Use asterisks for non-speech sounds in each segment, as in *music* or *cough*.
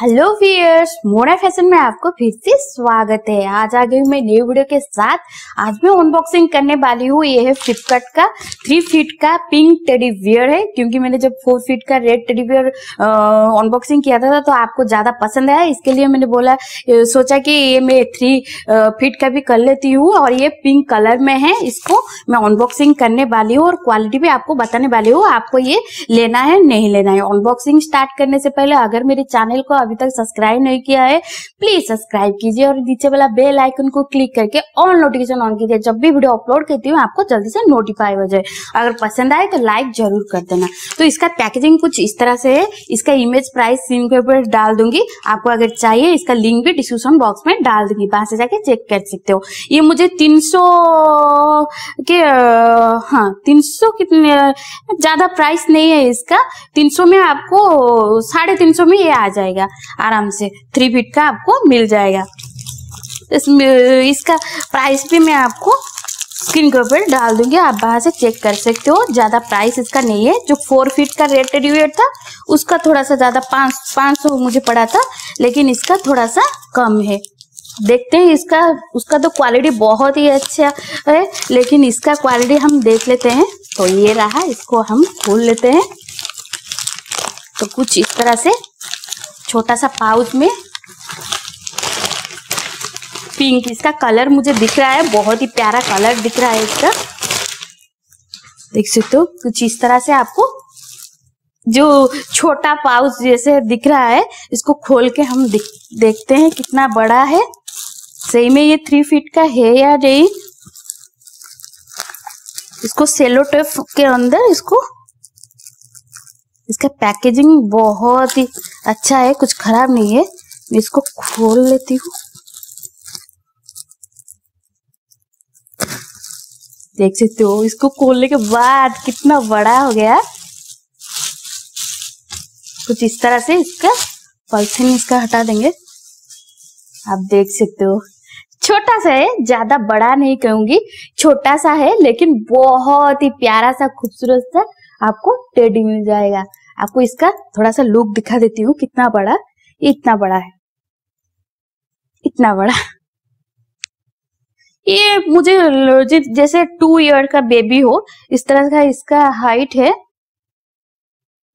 hello wears मोड़ा fashion में आपको फिर से स्वागत है आज आ गई मैं नई वीडियो के साथ आज मैं अनबॉक्सिंग करने वाली हूँ ये है फ्लिपकार्ट का थ्री फीट का पिंक टेडी वियर है क्योंकि मैंने जब फोर फीट का रेड टेडी वियर अनबॉक्सिंग किया था तो आपको ज्यादा पसंद आया इसके लिए मैंने बोला सोचा कि ये मैं थ्री फीट का भी कर लेती हूँ और ये पिंक कलर में है इसको मैं अनबॉक्सिंग करने वाली हूँ और क्वालिटी भी आपको बताने वाली हूँ आपको ये लेना है नहीं लेना है अनबॉक्सिंग स्टार्ट करने से पहले अगर मेरे चैनल को अभी तक सब्सक्राइब नहीं किया है प्लीज सब्सक्राइब कीजिए और नीचे वाला बेल आइकन को क्लिक करके ऑल नोटिफिकेशन ऑन कीजिए जब भी वीडियो अपलोड करती हूँ आपको जल्दी से नोटिफाई हो जाए अगर पसंद आए तो लाइक जरूर कर देना तो इसका पैकेजिंग कुछ इस तरह से है इसका इमेज प्राइस सिम के ऊपर डाल दूंगी आपको अगर चाहिए इसका लिंक भी डिस्क्रिप्शन बॉक्स में डाल दूंगी वहां से जाके चेक कर सकते हो ये मुझे तीन के हाँ तीन कितने ज्यादा प्राइस नहीं है इसका 300 में आपको साढ़े तीन में ये आ जाएगा आराम से थ्री फीट का आपको मिल जाएगा इस, इसका प्राइस भी मैं आपको स्क्रीन के ऊपर डाल दूंगी आप बाहर से चेक कर सकते हो ज़्यादा प्राइस इसका नहीं है जो फोर फीट का रेट रेडिवेट था उसका थोड़ा सा ज़्यादा पाँच पाँच सौ मुझे पड़ा था लेकिन इसका थोड़ा सा कम है देखते हैं इसका उसका तो क्वालिटी बहुत ही अच्छा है लेकिन इसका क्वालिटी हम देख लेते हैं तो ये रहा इसको हम खोल लेते हैं तो कुछ इस तरह से छोटा सा पाउच में पिंक इसका कलर मुझे दिख रहा है बहुत ही प्यारा कलर दिख रहा है इसका देख सकते हो कुछ इस तरह से आपको जो छोटा पाउच जैसे दिख रहा है इसको खोल के हम देखते हैं कितना बड़ा है सही में ये थ्री फीट का है या नहीं इसको सेलो टेप के अंदर इसको इसका पैकेजिंग बहुत ही अच्छा है कुछ खराब नहीं है मैं इसको खोल लेती हूँ देख सकते हो इसको खोलने के बाद कितना बड़ा हो गया कुछ इस तरह से इसका पॉलिथिन इसका हटा देंगे आप देख सकते हो छोटा सा है ज्यादा बड़ा नहीं कहूंगी छोटा सा है लेकिन बहुत ही प्यारा सा खूबसूरत सा आपको टेडी मिल जाएगा आपको इसका थोड़ा सा लुक दिखा देती हूँ कितना बड़ा ये इतना बड़ा है इतना बड़ा ये मुझे जैसे टू ईयर का बेबी हो इस तरह का इसका हाइट है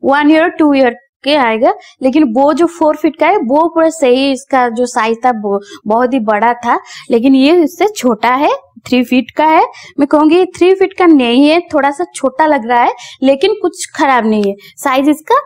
वन ईयर टू ईयर के आएगा लेकिन वो जो फोर फीट का है वो पूरा सही इसका जो साइज था बहुत ही बड़ा था लेकिन ये इससे छोटा है थ्री फीट का है मैं कहूंगी थ्री फीट का नहीं है थोड़ा सा छोटा लग रहा है लेकिन कुछ खराब नहीं है साइज इसका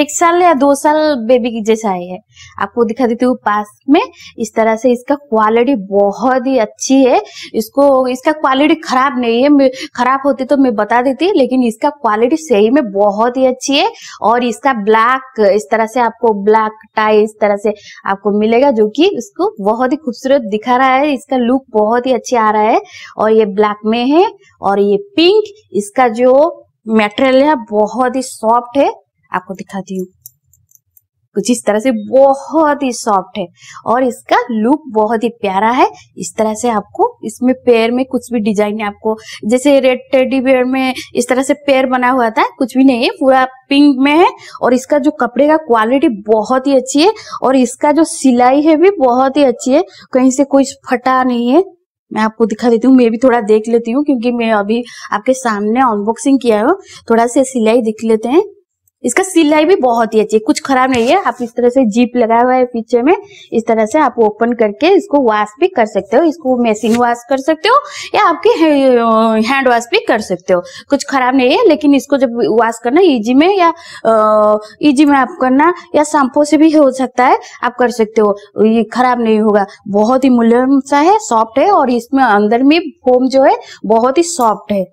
एक साल या दो साल बेबी की जैसा आई है आपको दिखा देती हूँ पास में इस तरह से इसका क्वालिटी बहुत ही अच्छी है इसको इसका क्वालिटी खराब नहीं है खराब होती तो मैं बता देती लेकिन इसका क्वालिटी सही में बहुत ही अच्छी है और इसका ब्लैक इस तरह से आपको ब्लैक टाई इस तरह से आपको मिलेगा जो की इसको बहुत ही खूबसूरत दिखा रहा है इसका लुक बहुत ही अच्छा आ रहा है और ये ब्लैक में है और ये पिंक इसका जो मेटेरियल है बहुत ही सॉफ्ट है आपको दिखाती हूँ कुछ तो इस तरह से बहुत ही सॉफ्ट है और इसका लुक बहुत ही प्यारा है इस तरह से आपको इसमें पैर में कुछ भी डिजाइन है आपको जैसे रेड टेडी बेयर में इस तरह से पैर बना हुआ था कुछ भी नहीं है पूरा पिंक में है और इसका जो कपड़े का क्वालिटी बहुत ही अच्छी है और इसका जो सिलाई है भी बहुत ही अच्छी है कहीं से कोई फटा नहीं है मैं आपको दिखा देती हूँ मैं भी थोड़ा देख लेती हूँ क्योंकि मैं अभी आपके सामने अनबॉक्सिंग किया हूँ थोड़ा सा सिलाई दिख लेते हैं इसका सिलाई भी बहुत ही अच्छी है कुछ खराब नहीं है आप इस तरह से जीप लगाया हुआ है पीछे में इस तरह से आप ओपन करके इसको वॉश भी कर सकते हो इसको मशीन वॉश कर सकते हो या आपके हैंड वॉश भी कर सकते हो कुछ खराब नहीं है लेकिन इसको जब वॉश करना इजी में या इजी में आप करना या शैम्पो से भी हो सकता है आप कर सकते हो ये खराब नहीं होगा बहुत ही मुलायम सा है सॉफ्ट है और इसमें अंदर में फोम जो है बहुत ही सॉफ्ट है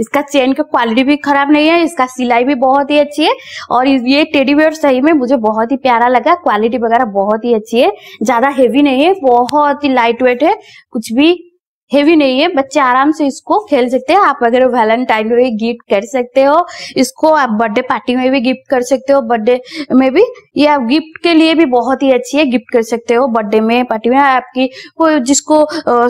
इसका चेन का क्वालिटी भी खराब नहीं है इसका सिलाई भी बहुत ही अच्छी है और ये टेडी बेयर सही में मुझे बहुत ही प्यारा लगा क्वालिटी वगैरह बहुत ही अच्छी है ज्यादा हेवी नहीं है बहुत ही लाइट वेट है कुछ भी हेवी नहीं है बच्चे आराम से इसको खेल सकते हैं आप अगर वैलेंटाइन में भी गिफ्ट कर सकते हो इसको आप बर्थडे पार्टी में भी गिफ्ट कर सकते हो बर्थडे में भी ये आप गिफ्ट के लिए भी बहुत ही अच्छी है गिफ्ट कर सकते हो बर्थडे में पार्टी में आपकी कोई जिसको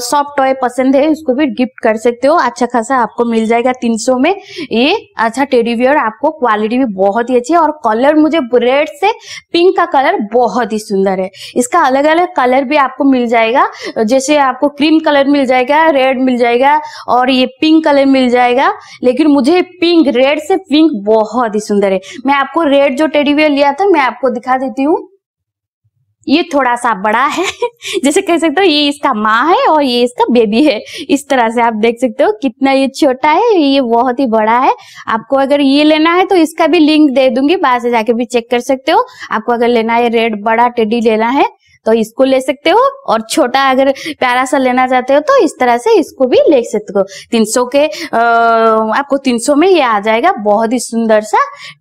सॉफ्ट टॉय पसंद है उसको भी गिफ्ट कर सकते हो अच्छा खासा आपको मिल जाएगा तीन में ये अच्छा टेडी बियर आपको क्वालिटी भी बहुत ही अच्छी है और कलर मुझे रेड से पिंक का कलर बहुत ही सुंदर है इसका अलग अलग कलर भी आपको मिल जाएगा जैसे आपको क्रीम कलर मिल जाएगा जाएगा रेड मिल जाएगा और ये पिंक कलर मिल जाएगा लेकिन मुझे पिंक रेड से पिंक बहुत ही सुंदर है मैं आपको रेड जो टेडीवेयर लिया था मैं आपको दिखा देती हूँ ये थोड़ा सा बड़ा है *laughs* जैसे कह सकते हो ये इसका माँ है और ये इसका बेबी है इस तरह से आप देख सकते हो कितना ये छोटा है ये बहुत ही बड़ा है आपको अगर ये लेना है तो इसका भी लिंक दे दूंगी बाहर से जाके भी चेक कर सकते हो आपको अगर लेना है रेड बड़ा टेडी लेना है तो इसको ले सकते हो और छोटा अगर प्यारा सा लेना चाहते हो तो इस तरह से इसको भी ले सकते हो 300 के आ, आपको 300 में ये आ जाएगा बहुत ही सुंदर सा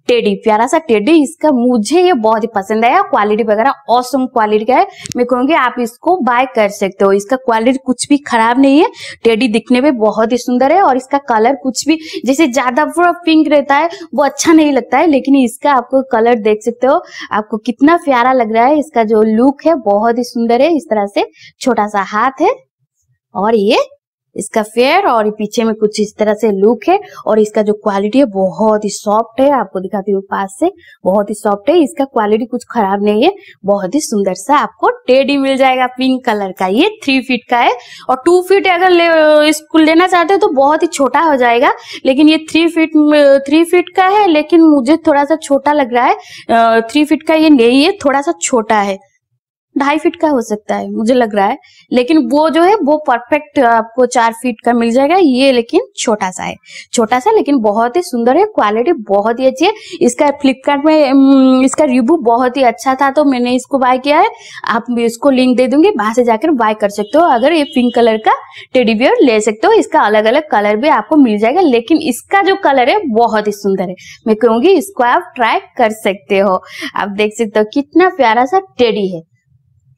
टेडी प्यारा सा टेडी इसका मुझे ये बहुत ही पसंद आया क्वालिटी वगैरह ऑसम क्वालिटी का है मैं कहूंगी आप इसको बाय कर सकते हो इसका क्वालिटी कुछ भी खराब नहीं है टेडी दिखने में बहुत ही सुंदर है और इसका कलर कुछ भी जैसे ज्यादा पूरा पिंक रहता है वो अच्छा नहीं लगता है लेकिन इसका आपको कलर देख सकते हो आपको कितना प्यारा लग रहा है इसका जो लुक है बहुत ही सुंदर है इस तरह से छोटा सा हाथ है और ये इसका फेयर और पीछे में कुछ इस तरह से लुक है और इसका जो क्वालिटी है बहुत ही सॉफ्ट है आपको दिखाती हूँ पास से बहुत ही सॉफ्ट है इसका क्वालिटी कुछ खराब नहीं है बहुत ही सुंदर सा आपको टेडी मिल जाएगा पिंक कलर का ये थ्री फीट का है और टू फीट अगर ले, इसको लेना चाहते हो तो बहुत ही छोटा हो जाएगा लेकिन ये थ्री फीट थ्री फीट का है लेकिन मुझे थोड़ा सा छोटा लग रहा है थ्री फीट का ये नहीं है थोड़ा सा छोटा है ढाई फीट का हो सकता है मुझे लग रहा है लेकिन वो जो है वो परफेक्ट आपको चार फीट का मिल जाएगा ये लेकिन छोटा सा है छोटा सा लेकिन बहुत ही सुंदर है क्वालिटी बहुत ही अच्छी है इसका फ्लिपकार्ट में इसका रिव्यू बहुत ही अच्छा था तो मैंने इसको बाय किया है आप इसको लिंक दे दूंगी वहां से जाकर बाय कर सकते हो अगर ये पिंक कलर का टेडी बियर ले सकते हो इसका अलग अलग कलर भी आपको मिल जाएगा लेकिन इसका जो कलर है बहुत ही सुंदर है मैं कहूंगी इसको आप ट्राई कर सकते हो आप देख सकते हो कितना प्यारा सा टेडी है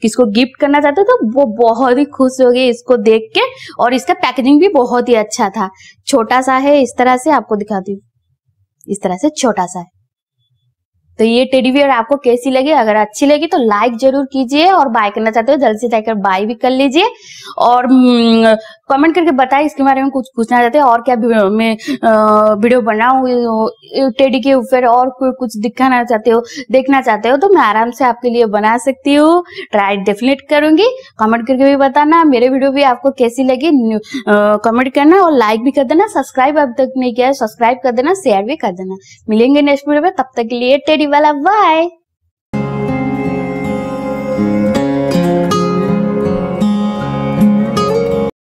किसको गिफ्ट करना चाहते हो तो वो बहुत ही खुश हो गए इसको देख के और इसका पैकेजिंग भी बहुत ही अच्छा था छोटा सा है इस तरह से आपको दिखाती हूँ इस तरह से छोटा सा है तो ये टेडी बियर आपको कैसी लगी अगर अच्छी लगी तो लाइक जरूर कीजिए और बाय करना चाहते हो जल्द से जाकर बाय भी कर लीजिए और कमेंट हम्म, करके बताए इसके बारे में कुछ पूछना चाहते हैं और क्या मैं वीडियो बनाऊ टेडी के ऊपर और कुछ दिखाना चाहते हो देखना चाहते हो तो मैं आराम से आपके लिए बना सकती हूँ ट्राई डेफिनेट करूंगी कमेंट करके भी बताना मेरे वीडियो भी आपको कैसी लगी कमेंट करना और लाइक भी कर देना सब्सक्राइब अब तक नहीं किया सब्सक्राइब कर देना शेयर भी कर देना मिलेंगे नेक्स्ट वीडियो में तब तक के लिए टेडी developed